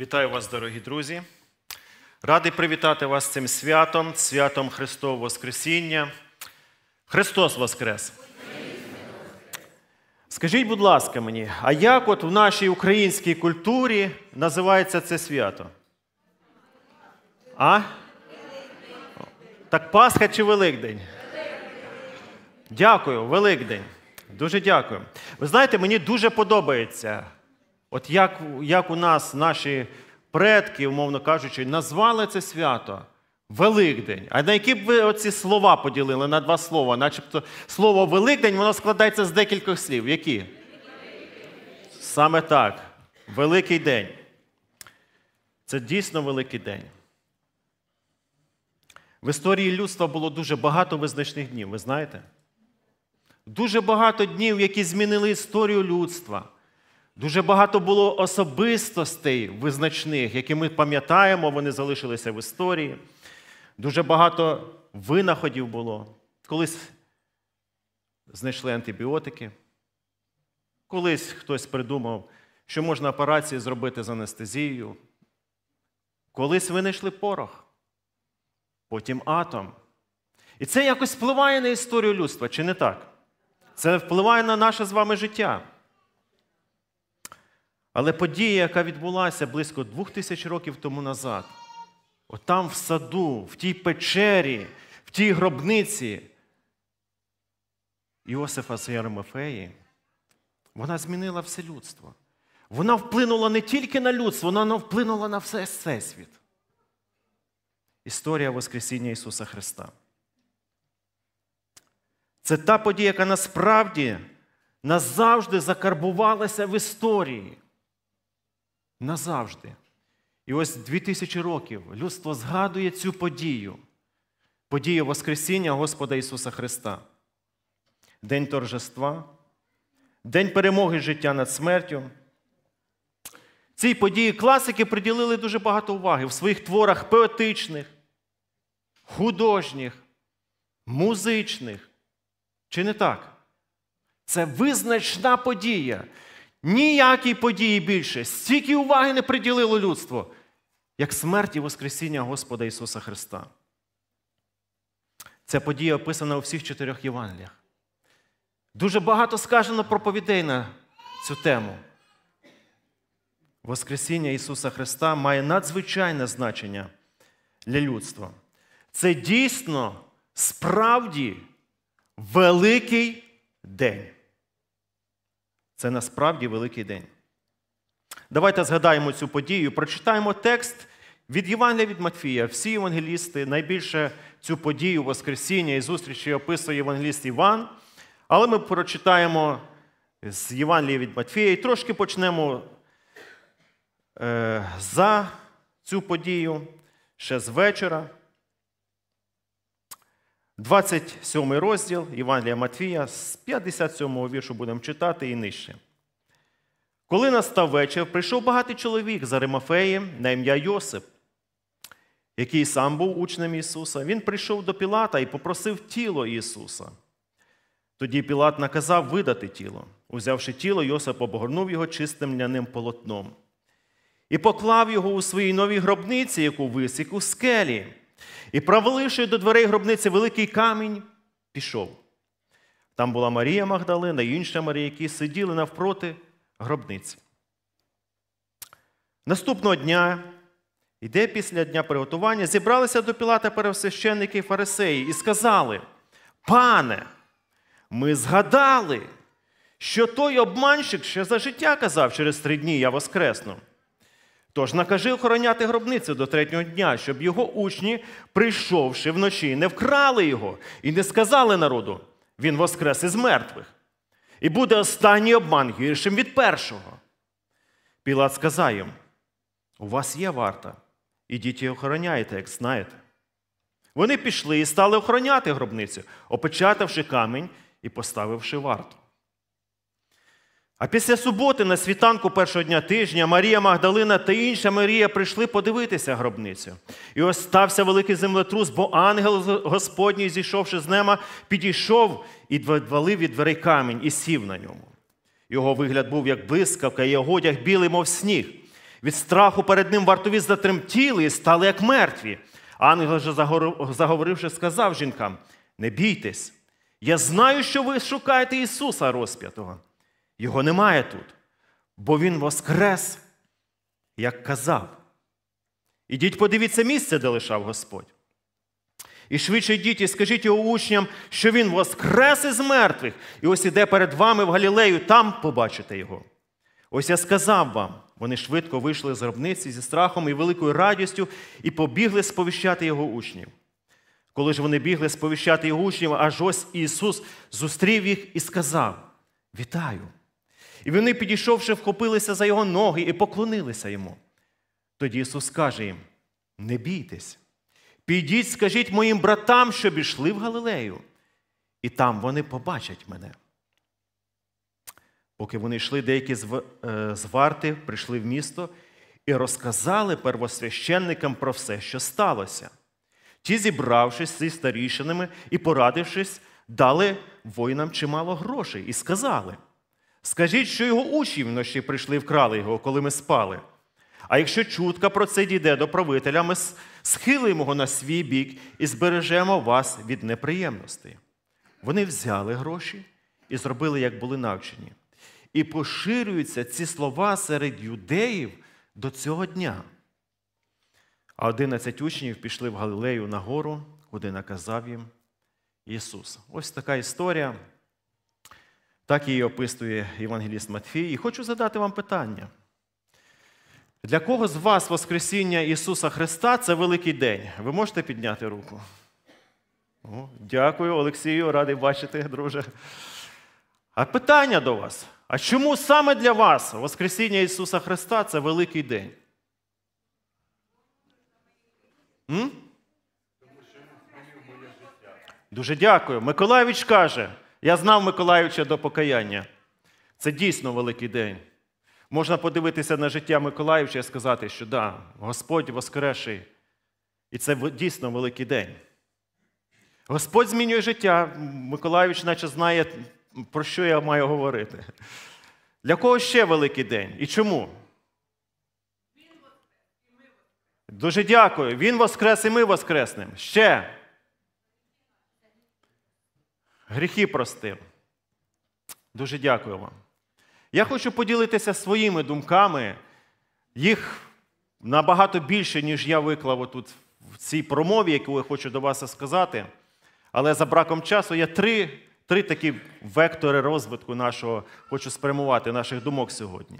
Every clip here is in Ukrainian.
Вітаю вас, дорогі друзі. Радий привітати вас цим святом, святом Христового Воскресіння. Христос Воскрес! Скажіть, будь ласка, мені, а як от в нашій українській культурі називається це свято? А? Так Пасха чи Великдень? Дякую, Великдень. Дуже дякую. Ви знаєте, мені дуже подобається От як як у нас наші предки, умовно кажучи, назвали це свято Великдень. А на які б ви оці слова поділили на два слова? Начебто слово Великдень воно складається з декількох слів. Які? Саме так. Великий день. Це дійсно великий день. В історії людства було дуже багато визначних днів, ви знаєте? Дуже багато днів, які змінили історію людства. Дуже багато було особистостей визначних, які ми пам'ятаємо, вони залишилися в історії. Дуже багато винаходів було. Колись знайшли антибіотики, колись хтось придумав, що можна операції зробити з анестезією. Колись винайшли порох, потім атом. І це якось впливає на історію людства, чи не так? Це впливає на наше з вами життя. Але подія, яка відбулася близько двох тисяч років тому назад, от там в саду, в тій печері, в тій гробниці Іосифа з Ярмофеї, вона змінила все людство. Вона вплинула не тільки на людство, вона вплинула на все всесвіт. Історія Воскресіння Ісуса Христа. Це та подія, яка насправді назавжди закарбувалася в історії назавжди. І ось 2000 років людство згадує цю подію, подію Воскресіння Господа Ісуса Христа, День торжества, День перемоги життя над смертю. Цій події класики приділили дуже багато уваги в своїх творах поетичних, художніх, музичних. Чи не так? Це визначна подія. Ніякі події більше, стільки уваги не приділило людство, як смерть і Воскресіння Господа Ісуса Христа. Ця подія описана у всіх чотирьох Євангеліях. Дуже багато скажено проповідей на цю тему. Воскресіння Ісуса Христа має надзвичайне значення для людства. Це дійсно справді великий день. Це насправді великий день. Давайте згадаємо цю подію, прочитаємо текст від Євангелія від Матфія. Всі євангелісти найбільше цю подію Воскресіння і зустрічі описує Євангеліст Іван. Але ми прочитаємо з Євангелія від Матфія і трошки почнемо е, за цю подію ще з вечора. 27 розділ Євангелія Матвія, з 57 го віршу будемо читати і нижче. Коли настав вечір, прийшов багатий чоловік за Римафеєм на ім'я Йосип, який сам був учнем Ісуса. Він прийшов до Пілата і попросив тіло Ісуса. Тоді Пілат наказав видати тіло. Узявши тіло, Йосип обгорнув його чистим ляним полотном і поклав його у своїй новій гробниці, яку висік у скелі. І, проваливши до дверей гробниці великий камінь, пішов. Там була Марія Магдалина і інша Марія, які сиділи навпроти гробниці. Наступного дня, іде після дня приготування, зібралися до Пілата пересвященники і фарисеї і сказали: Пане, ми згадали, що той обманщик ще за життя казав через три дні я воскресну. Тож накажи охороняти гробницю до третього дня, щоб його учні, прийшовши вночі, не вкрали його і не сказали народу, він воскрес із мертвих. І буде останній обман гіршим від першого. Пілат сказав їм: У вас є варта, ідіть і охороняйте, як знаєте. Вони пішли і стали охороняти гробницю, опечатавши камінь і поставивши варту. А після суботи, на світанку першого дня тижня, Марія Магдалина та інша Марія прийшли подивитися гробницю. І ось стався великий землетрус, бо ангел Господній, зійшовши з нема, підійшов і відвалив від дверей камінь і сів на ньому. Його вигляд був як блискавка, і його одяг білий, мов сніг. Від страху перед ним вартові затремтіли і стали як мертві. Ангел же, заговоривши, сказав жінкам: Не бійтесь, я знаю, що ви шукаєте Ісуса розп'ятого. Його немає тут, бо Він воскрес, як казав. Ідіть, подивіться місце, де лишав Господь. І швидше йдіть і скажіть його учням, що Він воскрес із мертвих, і ось іде перед вами в Галілею, там побачите його. Ось я сказав вам. Вони швидко вийшли з гробниці зі страхом і великою радістю і побігли сповіщати його учнів. Коли ж вони бігли сповіщати його учнів, аж ось Ісус зустрів їх і сказав: Вітаю! І вони, підійшовши, вхопилися за його ноги і поклонилися йому. Тоді Ісус каже їм: Не бійтесь, підіть, скажіть моїм братам, щоб ішли в Галилею, і там вони побачать мене. Поки вони йшли, деякі з е, варти прийшли в місто і розказали первосвященникам про все, що сталося. Ті, зібравшись зі старішинами і порадившись, дали воїнам чимало грошей і сказали. Скажіть, що його учні вночі прийшли і вкрали його, коли ми спали. А якщо чутка про це дійде до правителя, ми схилимо його на свій бік і збережемо вас від неприємностей. Вони взяли гроші і зробили, як були навчені. І поширюються ці слова серед юдеїв до цього дня. А одинадцять учнів пішли в Галилею на гору, куди наказав їм Ісус. Ось така історія. Так її описує Євангеліст Матфій. І хочу задати вам питання. Для кого з вас Воскресіння Ісуса Христа це великий день? Ви можете підняти руку? О, Дякую, Олексію, радий бачити, друже. А питання до вас. А чому саме для вас Воскресіння Ісуса Христа це великий день? М? Дуже дякую. Миколаївич каже, я знав Миколаївича до покаяння. Це дійсно великий день. Можна подивитися на життя Миколаївича і сказати, що да, Господь воскреший. І це дійсно великий день. Господь змінює життя. Миколаївич наче знає, про що я маю говорити. Для кого ще великий день? І чому? Дуже дякую. Він воскрес і ми воскреснемо. Ще гріхи простив. Дуже дякую вам. Я хочу поділитися своїми думками. Їх набагато більше, ніж я виклав отут в цій промові, яку я хочу до вас сказати. Але за браком часу я три три такі вектори розвитку нашого хочу спрямувати, наших думок сьогодні.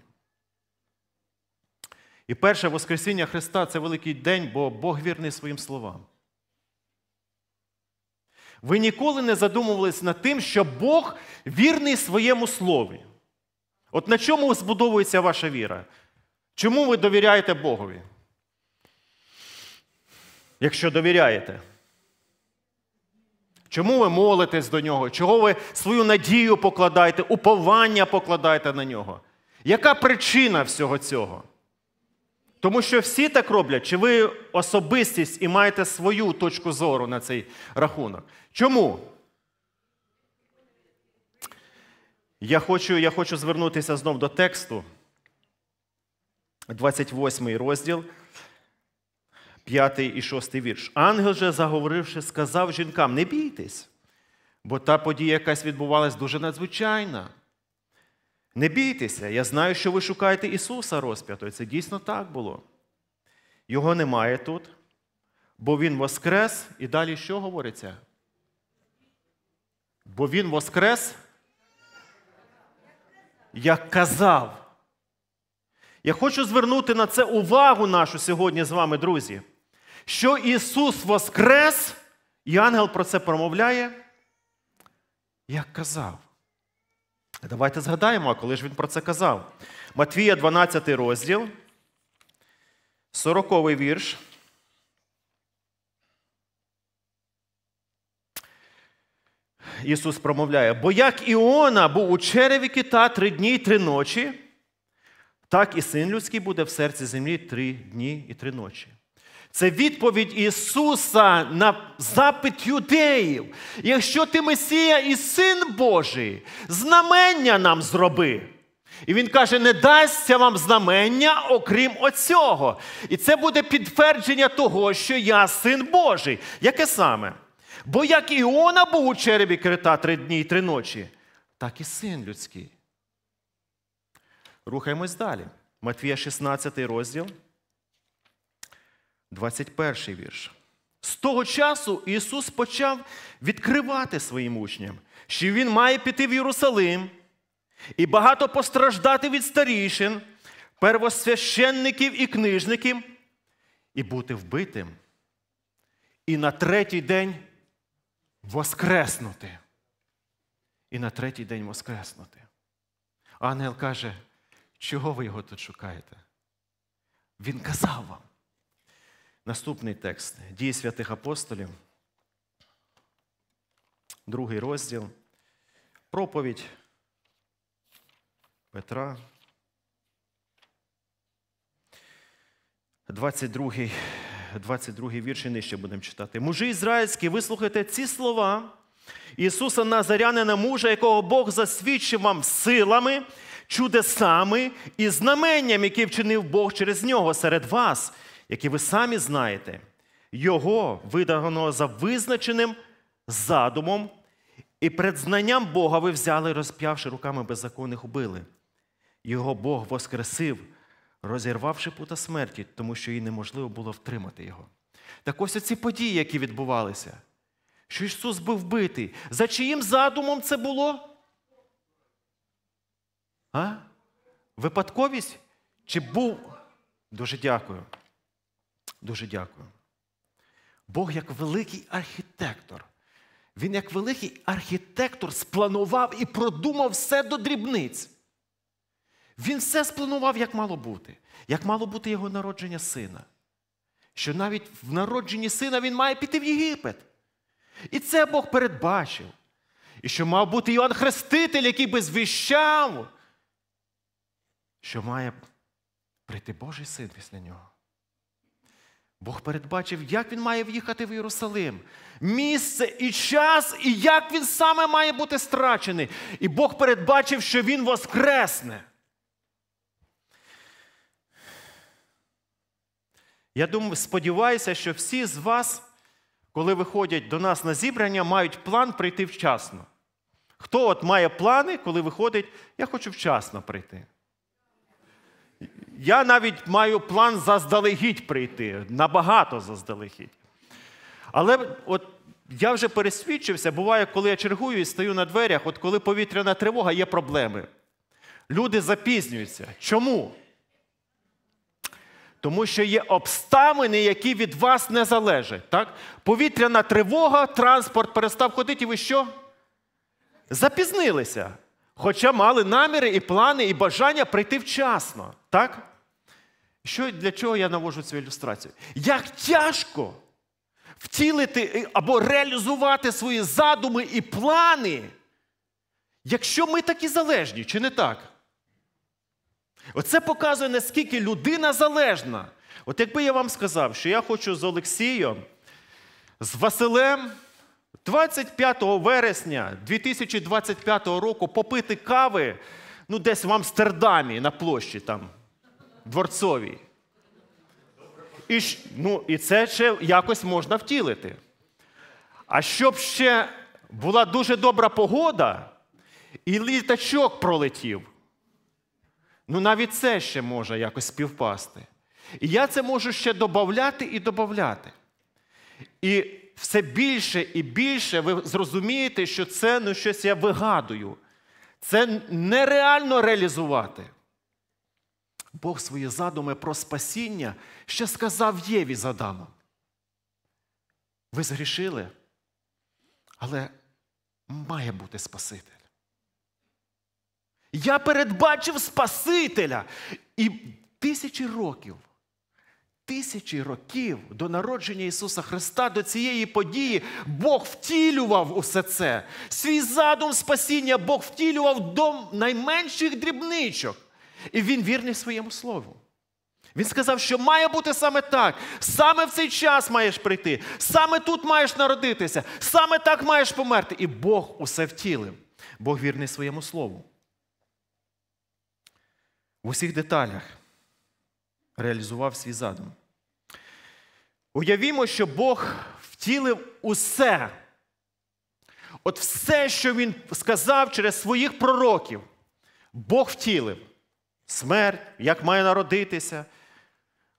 І перше Воскресіння Христа це великий день, бо Бог вірний своїм словам. Ви ніколи не задумувались над тим, що Бог вірний своєму слові. От на чому збудовується ваша віра? Чому ви довіряєте Богові? Якщо довіряєте, чому ви молитесь до нього? Чого ви свою надію покладаєте, уповання покладаєте на нього? Яка причина всього цього? Тому що всі так роблять, чи ви особистість і маєте свою точку зору на цей рахунок. Чому? Я хочу я хочу звернутися знов до тексту. 28 розділ, 5 і 6 вірш. Ангел же, заговоривши, сказав жінкам: не бійтесь, бо та подія, якась відбувалась, дуже надзвичайна. Не бійтеся, я знаю, що ви шукаєте Ісуса розп'ятого. Це дійсно так було. Його немає тут, бо Він воскрес. І далі що говориться? Бо Він воскрес, як казав. Я хочу звернути на це увагу нашу сьогодні з вами, друзі, що Ісус воскрес, і ангел про це промовляє, як казав. Давайте згадаємо, коли ж він про це казав. Матвія, 12 розділ, 40 вірш. Ісус промовляє, бо як Іона був у череві кита три дні і три ночі, так і син людський буде в серці землі три дні і три ночі. Це відповідь Ісуса на запит юдеїв. Якщо ти Месія і Син Божий, знамення нам зроби. І він каже: не дасться вам знамення, окрім оцього. І це буде підтвердження того, що я син Божий. Яке саме? Бо як Іона був у череві крита три дні і три ночі, так і син людський. Рухаємось далі. Матвія 16 розділ. 21 вірш. З того часу Ісус почав відкривати своїм учням, що Він має піти в Єрусалим і багато постраждати від старішин, первосвященників і книжників, і бути вбитим. І на третій день воскреснути. І на третій день воскреснути. Ангел каже, чого ви його тут шукаєте? Він казав вам. Наступний текст дії святих апостолів, другий розділ, проповідь Петра. 22 22 вірші нижче будемо читати. Мужі ізраїльські, вислухайте ці слова Ісуса Назарянина, мужа, якого Бог засвідчив вам силами, чудесами і знаменням, які вчинив Бог через нього серед вас які ви самі знаєте, його видано за визначеним задумом і предзнанням Бога ви взяли, розп'явши руками беззаконних, убили. Його Бог воскресив, розірвавши пута смерті, тому що їй неможливо було втримати його. Так ось оці події, які відбувалися, що Ісус був вбитий. За чиїм задумом це було? А? Випадковість? Чи був? Дуже дякую. Дуже дякую. Бог як великий архітектор. Він, як великий архітектор, спланував і продумав все до дрібниць. Він все спланував, як мало бути, як мало бути його народження сина. Що навіть в народженні сина він має піти в Єгипет. І це Бог передбачив. І що мав бути Іван Хреститель, який би звіщав, що має прийти Божий син після нього. Бог передбачив, як він має в'їхати в Єрусалим. Місце і час, і як він саме має бути страчений. І Бог передбачив, що він воскресне. Я думаю, сподіваюся, що всі з вас, коли виходять до нас на зібрання, мають план прийти вчасно. Хто от має плани, коли виходить, я хочу вчасно прийти. Я навіть маю план заздалегідь прийти, набагато заздалегідь. Але от я вже пересвідчився, буває, коли я чергую і стою на дверях, от коли повітряна тривога, є проблеми. Люди запізнюються. Чому? Тому що є обставини, які від вас не залежать. Так? Повітряна тривога, транспорт перестав ходити, і ви що? Запізнилися. Хоча мали наміри і плани, і бажання прийти вчасно. Так? Що Для чого я навожу цю ілюстрацію? Як тяжко втілити е, або реалізувати свої задуми і плани, якщо ми такі залежні, чи не так? Оце показує, наскільки людина залежна. От якби я вам сказав, що я хочу з Олексієм, з Василем. 25 вересня 2025 року попити кави ну, десь в Амстердамі на площі там, дворцовій. І ну, і це ще якось можна втілити. А щоб ще була дуже добра погода, і літачок пролетів, ну навіть це ще може якось співпасти. І я це можу ще додати і додати. І все більше і більше ви зрозумієте, що це ну, щось я вигадую. Це нереально реалізувати. Бог свої задуми про спасіння ще сказав Єві з Адамом. Ви згрішили, але має бути Спаситель. Я передбачив Спасителя і тисячі років тисячі років до народження Ісуса Христа, до цієї події, Бог втілював усе це. Свій задум спасіння Бог втілював до найменших дрібничок. І Він вірний своєму слову. Він сказав, що має бути саме так. Саме в цей час маєш прийти, саме тут маєш народитися, саме так маєш померти. І Бог усе втілив. Бог вірний своєму слову. В усіх деталях реалізував свій задум. Уявімо, що Бог втілив усе. От все, що Він сказав через своїх пророків, Бог втілив. Смерть, як має народитися,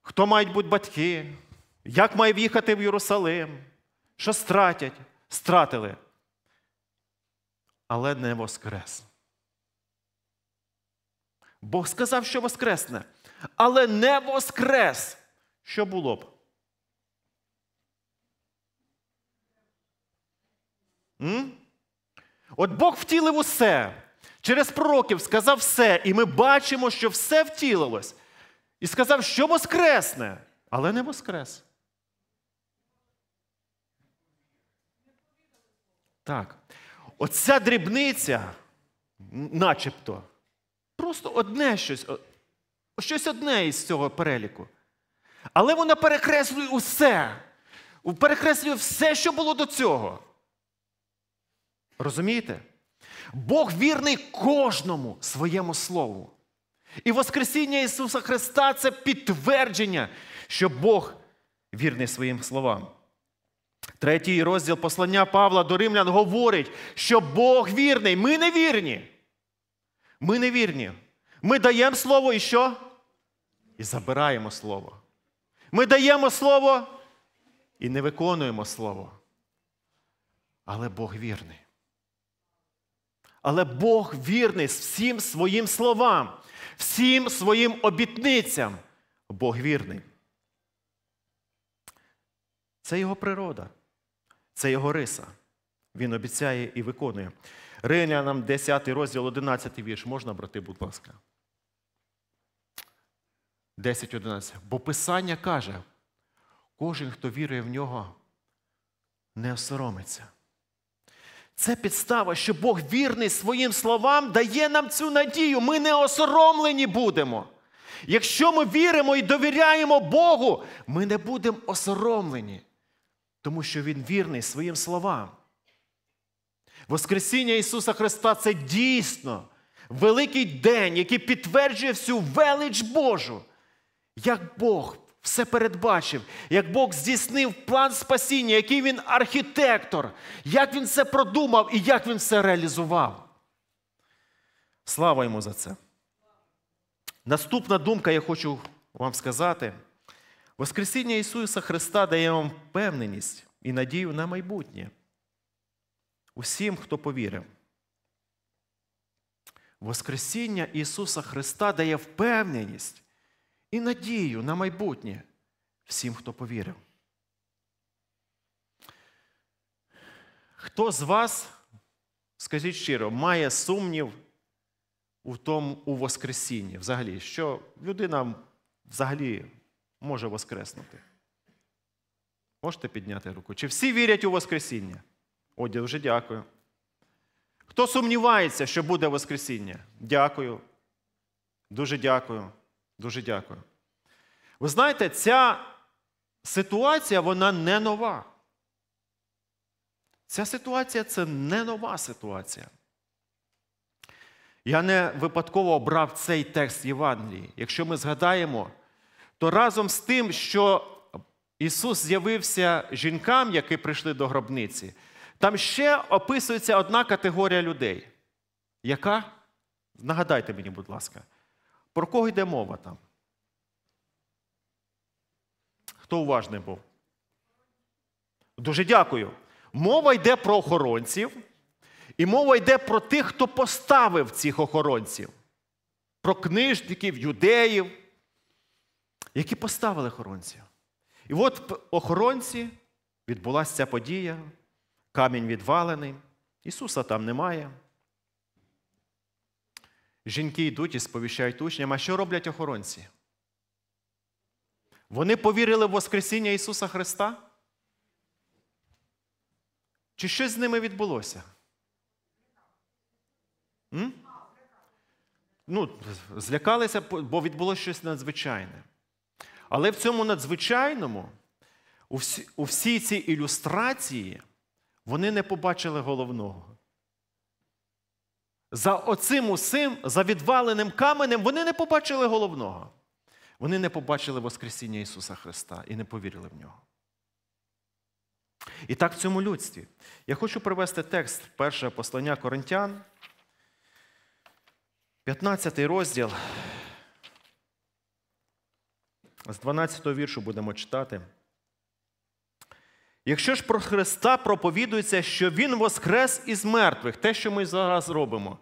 хто мають бути батьки, як має в'їхати в Єрусалим, що стратять, стратили. Але не воскрес. Бог сказав, що воскресне, але не воскрес. Що було б? От Бог втілив усе. Через пророків сказав все, і ми бачимо, що все втілилось. І сказав, що воскресне, але не воскрес. Так. Оця дрібниця, начебто, просто одне щось, щось одне із цього переліку. Але вона перекреслює усе. Перекреслює все, що було до цього. Розумієте? Бог вірний кожному своєму слову. І Воскресіння Ісуса Христа це підтвердження, що Бог вірний своїм словам. Третій розділ послання Павла до Римлян говорить, що Бог вірний. Ми не вірні. Ми не вірні. Ми даємо слово і що? І забираємо слово. Ми даємо слово і не виконуємо слово. Але Бог вірний. Але Бог вірний з всім своїм словам, всім своїм обітницям. Бог вірний. Це його природа, це його риса. Він обіцяє і виконує. Ринянам, 10 розділ, 11 вірш. Можна брати, будь ласка. 10-11. Бо Писання каже: кожен, хто вірує в нього, не осоромиться. Це підстава, що Бог вірний своїм словам дає нам цю надію. Ми не осоромлені будемо. Якщо ми віримо і довіряємо Богу, ми не будемо осоромлені, тому що Він вірний своїм словам. Воскресіння Ісуса Христа це дійсно великий день, який підтверджує всю велич Божу. Як Бог все передбачив, як Бог здійснив план спасіння, який він архітектор, як він це продумав і як він все реалізував. Слава йому за це. Наступна думка, я хочу вам сказати: Воскресіння Ісуса Христа дає вам впевненість і надію на майбутнє. Усім, хто повірив. Воскресіння Ісуса Христа дає впевненість і надію на майбутнє всім, хто повірив. Хто з вас, скажіть щиро, має сумнів у тому у Воскресінні взагалі, що людина взагалі може воскреснути? Можете підняти руку? Чи всі вірять у Воскресіння? О, дуже дякую. Хто сумнівається, що буде Воскресіння? Дякую. Дуже дякую. Дуже дякую. Ви знаєте, ця ситуація, вона не нова. Ця ситуація це не нова ситуація. Я не випадково обрав цей текст Євангелії. Якщо ми згадаємо, то разом з тим, що Ісус з'явився жінкам, які прийшли до гробниці, там ще описується одна категорія людей. Яка? Нагадайте мені, будь ласка. Про кого йде мова там? Хто уважний був? Дуже дякую. Мова йде про охоронців, і мова йде про тих, хто поставив цих охоронців, про книжників, юдеїв, які поставили охоронців. І от охоронці відбулася ця подія, камінь відвалений, Ісуса там немає. Жінки йдуть і сповіщають учням, а що роблять охоронці? Вони повірили в Воскресіння Ісуса Христа? Чи щось з ними відбулося? М? Ну, Злякалися, бо відбулося щось надзвичайне. Але в цьому надзвичайному, у всій цій ілюстрації, вони не побачили головного за оцим усим, за відваленим каменем, вони не побачили головного. Вони не побачили Воскресіння Ісуса Христа і не повірили в нього. І так в цьому людстві. Я хочу привести текст перше послання Коринтян, 15 розділ. З 12 віршу будемо читати. Якщо ж про Христа проповідується, що Він воскрес із мертвих, те, що ми зараз робимо,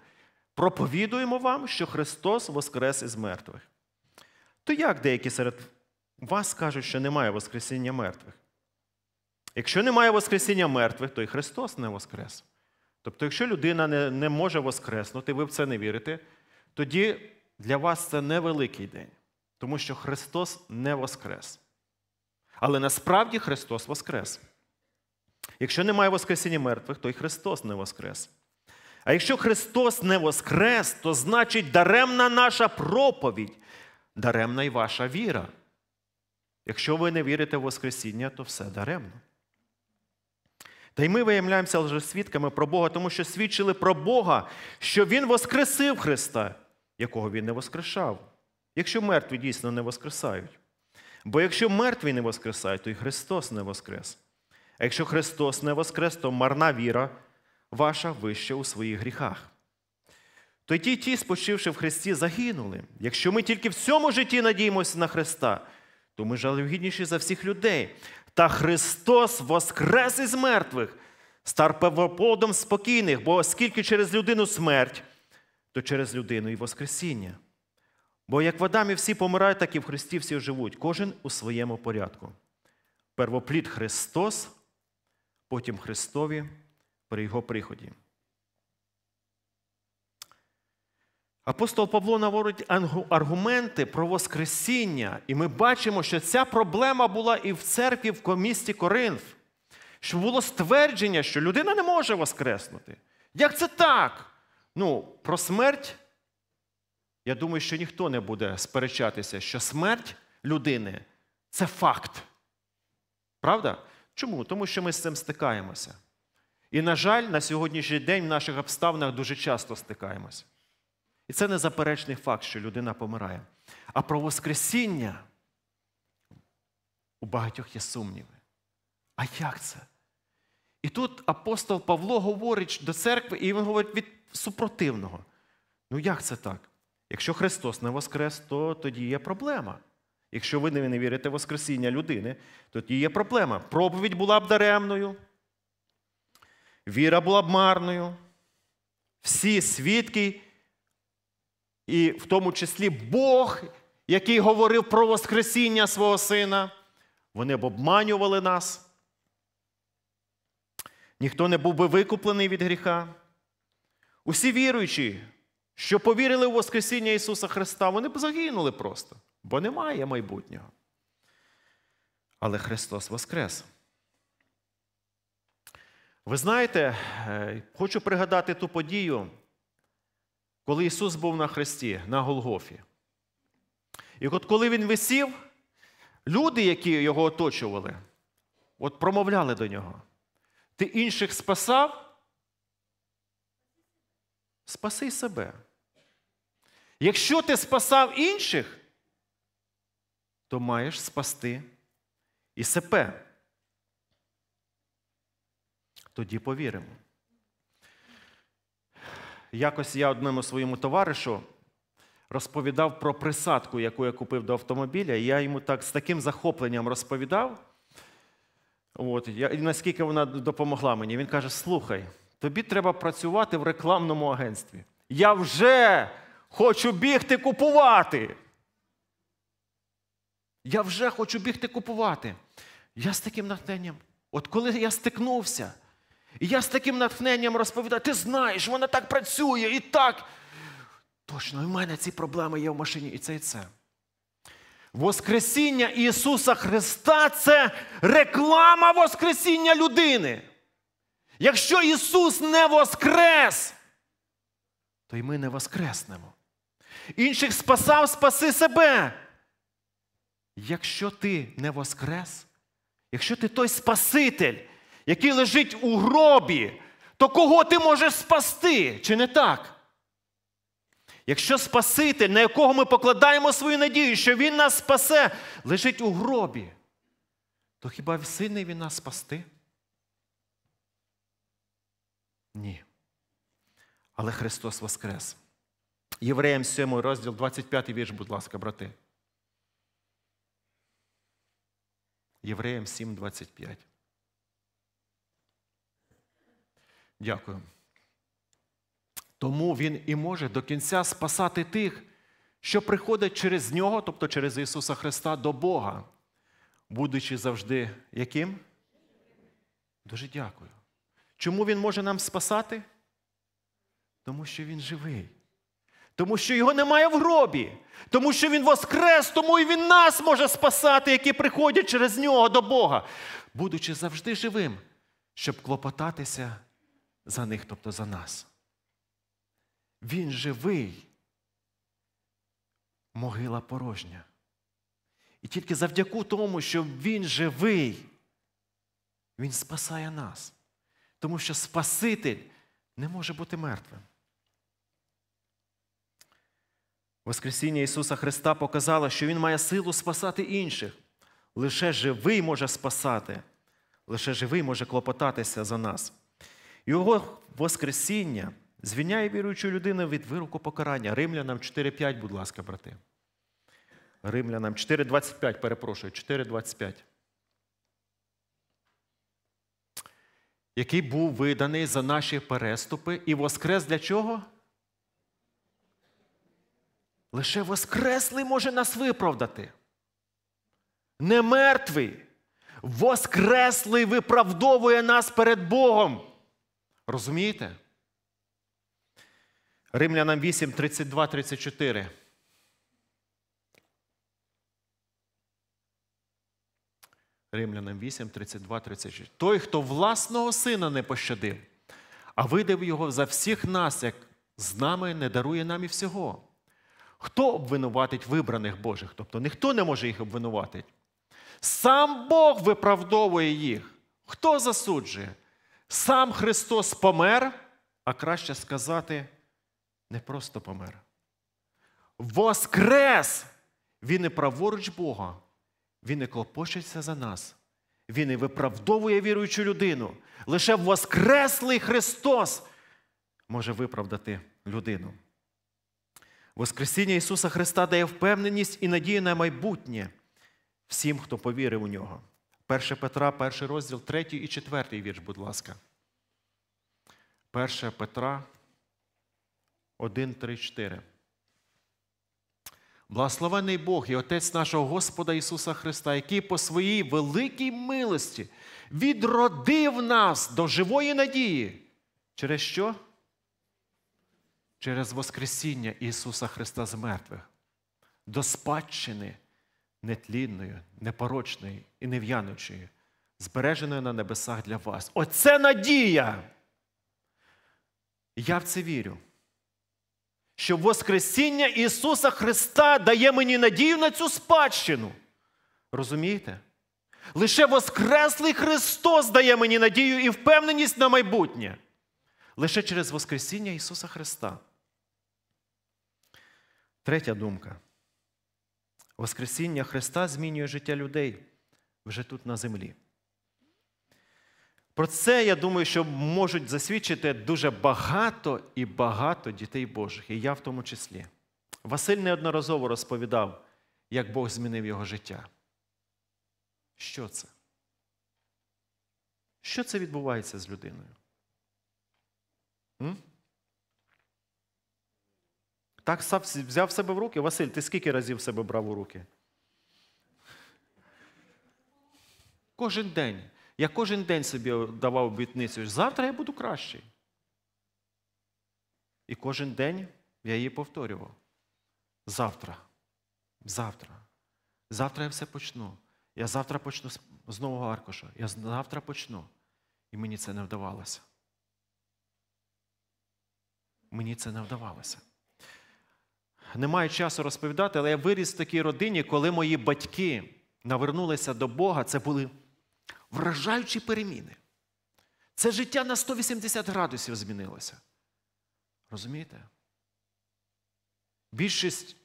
проповідуємо вам, що Христос воскрес із мертвих. То як деякі серед вас кажуть, що немає Воскресіння мертвих? Якщо немає Воскресіння мертвих, то і Христос не воскрес. Тобто, якщо людина не, не може воскреснути, ви в це не вірите, тоді для вас це невеликий день, тому що Христос не воскрес. Але насправді Христос Воскрес. Якщо немає Воскресіння мертвих, то й Христос не Воскрес. А якщо Христос не Воскрес, то значить даремна наша проповідь, даремна й ваша віра. Якщо ви не вірите в Воскресіння, то все даремно. Та й ми виявляємося свідками про Бога, тому що свідчили про Бога, що Він Воскресив Христа, якого Він не воскрешав. Якщо мертві дійсно не воскресають. Бо якщо мертві не воскресають, то й Христос не воскрес. А якщо Христос не воскрес, то марна віра ваша вище у своїх гріхах. То ті, ті, спочивши в Христі, загинули. Якщо ми тільки в цьому житті надіємося на Христа, то ми жалюгідніші за всіх людей. Та Христос воскрес із мертвих, стар певоплодом спокійних, бо оскільки через людину смерть, то через людину і Воскресіння. Бо як в Адамі всі помирають, так і в Христі всі живуть, кожен у своєму порядку. Первоплід Христос потім Христові при Його приході. Апостол Павло наводить аргументи про Воскресіння, і ми бачимо, що ця проблема була і в церкві в місті Коринф, що було ствердження, що людина не може воскреснути. Як це так? Ну, про смерть, я думаю, що ніхто не буде сперечатися, що смерть людини це факт. Правда? Чому? Тому що ми з цим стикаємося. І, на жаль, на сьогоднішній день в наших обставинах дуже часто стикаємося. І це незаперечний факт, що людина помирає. А про Воскресіння у багатьох є сумніви. А як це? І тут апостол Павло говорить до церкви, і він говорить від супротивного. Ну як це так? Якщо Христос не воскрес, то тоді є проблема. Якщо ви не вірите в Воскресіння людини, тоді є проблема. Проповідь була б даремною, віра була б марною. Всі свідки, і в тому числі Бог, який говорив про Воскресіння свого Сина, вони б обманювали нас. Ніхто не був би викуплений від гріха. Усі віруючі, що повірили у Воскресіння Ісуса Христа, вони б загинули просто бо немає майбутнього. Але Христос Воскрес. Ви знаєте, е, хочу пригадати ту подію, коли Ісус був на Христі, на Голгофі. І от коли Він висів, люди, які його оточували, от промовляли до нього. Ти інших спасав? Спаси себе. Якщо ти спасав інших, то маєш спасти і себе. Тоді повіримо. Якось я одному своєму товаришу розповідав про присадку, яку я купив до автомобіля, і я йому так з таким захопленням розповідав. От, І наскільки вона допомогла мені, він каже: Слухай, тобі треба працювати в рекламному агентстві. Я вже хочу бігти купувати. Я вже хочу бігти купувати. Я з таким натхненням, от коли я стикнувся, і я з таким натхненням розповідаю, ти знаєш, вона так працює і так. Точно, і в мене ці проблеми є в машині, і це, і це. Воскресіння Ісуса Христа це реклама Воскресіння людини. Якщо Ісус не воскрес, то й ми не воскреснемо. Інших спасав, спаси себе якщо ти не воскрес, якщо ти той Спаситель, який лежить у гробі, то кого ти можеш спасти? Чи не так? Якщо Спаситель, на якого ми покладаємо свою надію, що Він нас спасе, лежить у гробі, то хіба сильний він нас спасти? Ні. Але Христос Воскрес. Євреям 7 розділ 25 вірш, будь ласка, брати. Євреям 7,25. Дякую. Тому Він і може до кінця спасати тих, що приходять через Нього, тобто через Ісуса Христа, до Бога, будучи завжди яким? Дуже дякую. Чому Він може нам спасати? Тому що Він живий. Тому що його немає в гробі, тому що Він воскрес, тому і Він нас може спасати, які приходять через нього до Бога, будучи завжди живим, щоб клопотатися за них, тобто за нас. Він живий, могила порожня. І тільки завдяку тому, що Він живий, Він спасає нас. Тому що Спаситель не може бути мертвим. Воскресіння Ісуса Христа показало, що Він має силу спасати інших. Лише живий може спасати, лише живий може клопотатися за нас. Його Воскресіння звільняє віруючу людину від вироку покарання. Римлянам 4,5, будь ласка, брати. Римлянам 4,25, перепрошую, 4,25. Який був виданий за наші переступи і воскрес для чого? Лише Воскреслий може нас виправдати. Не мертвий. Воскреслий виправдовує нас перед Богом. Розумієте? Римлянам 8, 32, 34. Римлянам 8, 32, 34. Той, хто власного сина не пощадив, а видав його за всіх нас, як з нами не дарує нам і всього. Хто обвинуватить вибраних Божих? Тобто ніхто не може їх обвинуватити. Сам Бог виправдовує їх. Хто засуджує? Сам Христос помер, а краще сказати, не просто помер. Воскрес! Він і праворуч Бога, Він і клопочеться за нас. Він і виправдовує віруючу людину. Лише Воскреслий Христос може виправдати людину. Воскресіння Ісуса Христа дає впевненість і надію на майбутнє всім, хто повірив у нього. 1 Петра, 1 розділ, 3 і 4 вірш, будь ласка. 1 Петра 1, 3, 4. Благословений Бог і Отець нашого Господа Ісуса Христа, який по своїй великій милості відродив нас до живої надії. Через що? через Воскресіння Ісуса Христа з мертвих, до спадщини нетлінної, непорочної і нев'янучої, збереженої на небесах для вас. Оце надія! Я в це вірю. Що Воскресіння Ісуса Христа дає мені надію на цю спадщину. Розумієте? Лише Воскреслий Христос дає мені надію і впевненість на майбутнє. Лише через Воскресіння Ісуса Христа. Третя думка. Воскресіння Христа змінює життя людей вже тут на землі. Про це, я думаю, що можуть засвідчити дуже багато і багато дітей Божих, і я в тому числі. Василь неодноразово розповідав, як Бог змінив його життя. Що це? Що це відбувається з людиною? М? Так взяв себе в руки. Василь, ти скільки разів себе брав у руки? Кожен день. Я кожен день собі давав обітницю. Завтра я буду кращий. І кожен день я її повторював. Завтра. Завтра. Завтра я все почну. Я завтра почну з нового аркуша. Я завтра почну. І мені це не вдавалося. Мені це не вдавалося не маю часу розповідати, але я виріс в такій родині, коли мої батьки навернулися до Бога, це були вражаючі переміни. Це життя на 180 градусів змінилося. Розумієте? Більшість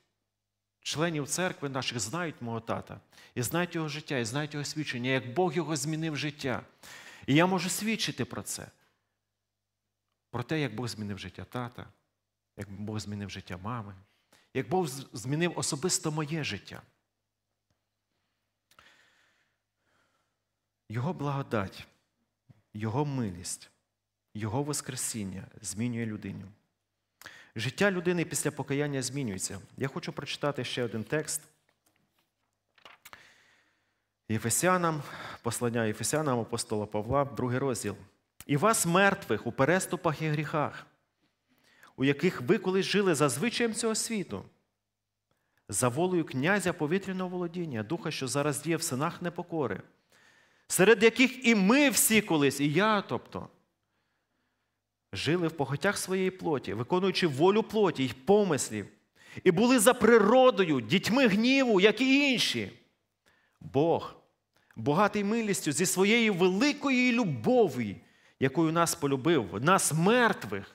членів церкви наших знають мого тата і знають його життя, і знають його свідчення, як Бог його змінив життя. І я можу свідчити про це. Про те, як Бог змінив життя тата, як Бог змінив життя мами як Бог змінив особисто моє життя. Його благодать, Його милість, Його Воскресіння змінює людину. Життя людини після покаяння змінюється. Я хочу прочитати ще один текст. Єфесянам, послання Єфесянам апостола Павла, другий розділ. І вас, мертвих, у переступах і гріхах у яких ви колись жили за звичаєм цього світу, за волею князя повітряного володіння, духа, що зараз діє в синах непокори, серед яких і ми всі колись, і я, тобто, жили в похотях своєї плоті, виконуючи волю плоті й помислів, і були за природою, дітьми гніву, як і інші. Бог, богатий милістю зі своєї великої любові, якою нас полюбив, нас мертвих.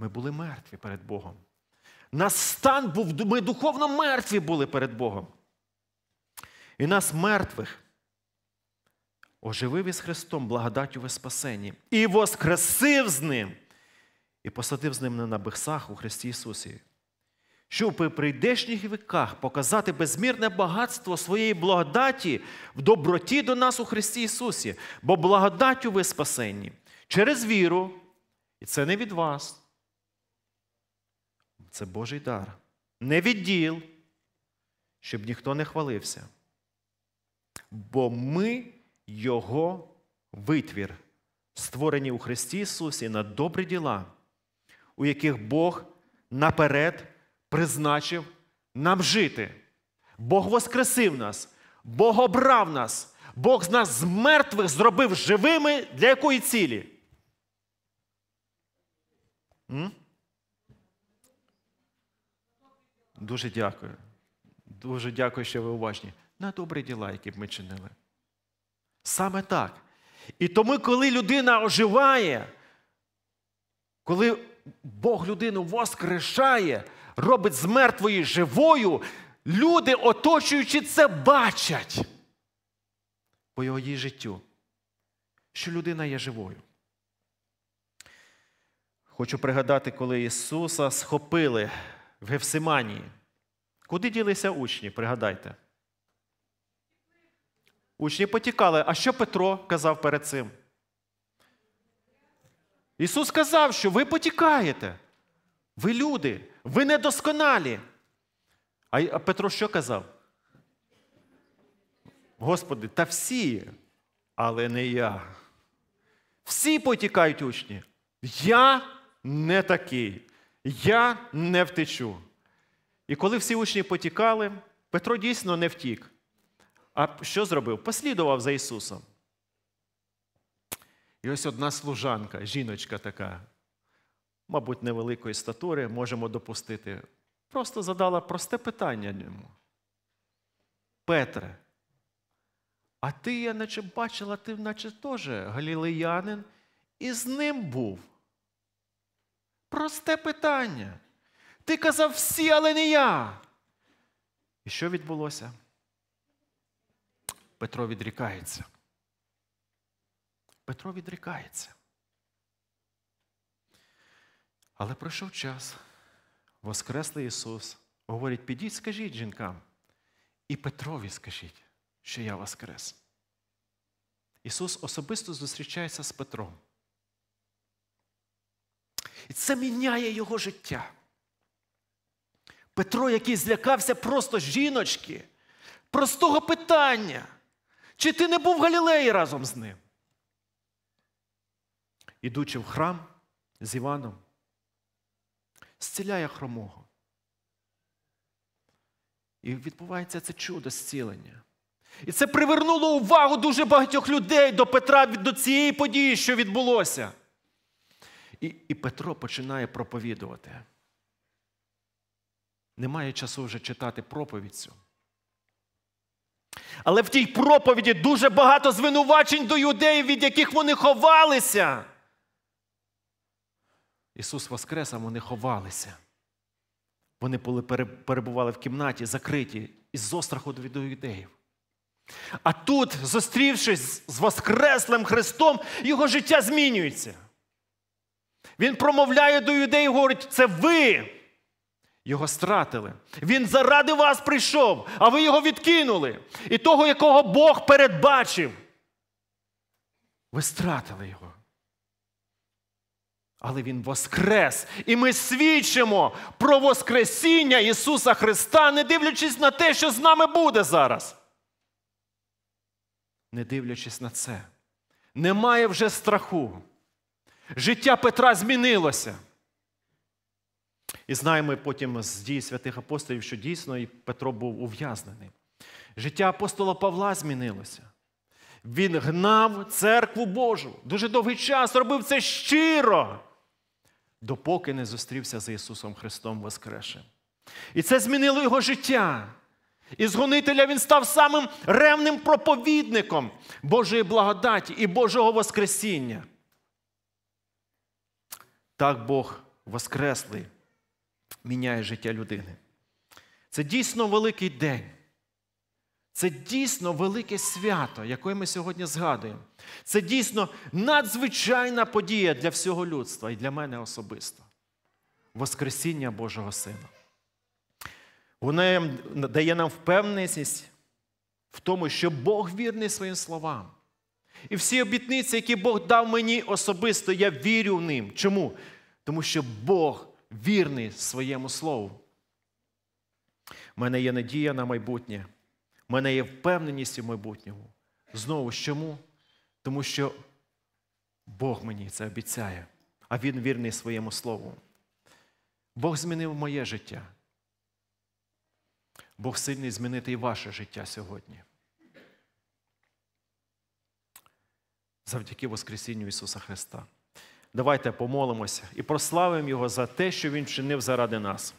Ми були мертві перед Богом. Нас стан був, ми духовно мертві були перед Богом. І нас мертвих. Оживив із Христом благодаттю ви спасенні. І воскресив з Ним, і посадив з ним на бихсах у Христі Ісусі, щоб при прийдешніх віках показати безмірне багатство своєї благодаті в доброті до нас у Христі Ісусі, бо благодаттю ви спасенні через віру, і це не від вас, це Божий дар. Не відділ, щоб ніхто не хвалився. Бо ми Його витвір, створені у Христі Ісусі на добрі діла, у яких Бог наперед призначив нам жити. Бог воскресив нас, Бог обрав нас, Бог з нас з мертвих зробив живими для якої цілі? М? Дуже дякую. Дуже дякую, що ви уважні. На добрі діла, які б ми чинили. Саме так. І тому, коли людина оживає, коли Бог людину воскрешає, робить з мертвої живою, люди, оточуючи це, бачать по його її життю, що людина є живою. Хочу пригадати, коли Ісуса схопили в Гефсиманії. Куди ділися учні? Пригадайте. Учні потікали. А що Петро казав перед цим? Ісус сказав, що ви потікаєте. Ви люди, ви недосконалі. А Петро що казав? Господи, та всі, але не я. Всі потікають учні. Я не такий. Я не втечу. І коли всі учні потікали, Петро дійсно не втік. А що зробив? Послідував за Ісусом. І ось одна служанка, жіночка така, мабуть, невеликої статури, можемо допустити, просто задала просте питання йому. Петре, а ти, я наче бачила, ти наче теж галілеянин, і з ним був. Просте питання. Ти казав всі, але не я. І що відбулося? Петро відрікається. Петро відрікається. Але пройшов час. Воскреслий Ісус. Говорить, підіть, скажіть жінкам. І Петрові скажіть, що я воскрес. Ісус особисто зустрічається з Петром. І це міняє його життя. Петро, який злякався просто жіночки, простого питання, чи ти не був в Галілеї разом з ним? Ідучи в храм з Іваном, зціляє хромого. І відбувається це чудо зцілення. І це привернуло увагу дуже багатьох людей до Петра до цієї події, що відбулося. І і Петро починає проповідувати. Немає часу вже читати проповідь цю. Але в тій проповіді дуже багато звинувачень до юдеїв, від яких вони ховалися. Ісус Воскрес, а вони ховалися. Вони перебували в кімнаті, закриті, із остраху від юдеїв. А тут, зустрівшись з Воскреслим Христом, його життя змінюється. Він промовляє до людей і говорить, це ви його стратили. Він заради вас прийшов, а ви його відкинули. І того, якого Бог передбачив. Ви стратили його. Але Він воскрес. І ми свідчимо про Воскресіння Ісуса Христа, не дивлячись на те, що з нами буде зараз. Не дивлячись на це, немає вже страху. Життя Петра змінилося. І знаємо потім з дії святих апостолів, що дійсно і Петро був ув'язнений. Життя апостола Павла змінилося. Він гнав церкву Божу. Дуже довгий час робив це щиро, допоки не зустрівся з Ісусом Христом Воскрешим. І це змінило його життя. Із гонителя він став самим ревним проповідником Божої благодаті і Божого Воскресіння. Так Бог воскреслий міняє життя людини. Це дійсно великий день. Це дійсно велике свято, яке ми сьогодні згадуємо. Це дійсно надзвичайна подія для всього людства і для мене особисто. Воскресіння Божого Сина. Воно дає нам впевненість в тому, що Бог вірний своїм словам. І всі обітниці, які Бог дав мені особисто, я вірю в ним. Чому? Тому що Бог вірний своєму слову. У мене є надія на майбутнє, У мене є впевненість у майбутньому. Знову ж чому? Тому що Бог мені це обіцяє, а Він вірний своєму слову. Бог змінив моє життя. Бог сильний змінити і ваше життя сьогодні. завдяки Воскресінню Ісуса Христа. Давайте помолимося і прославимо Його за те, що Він чинив заради нас.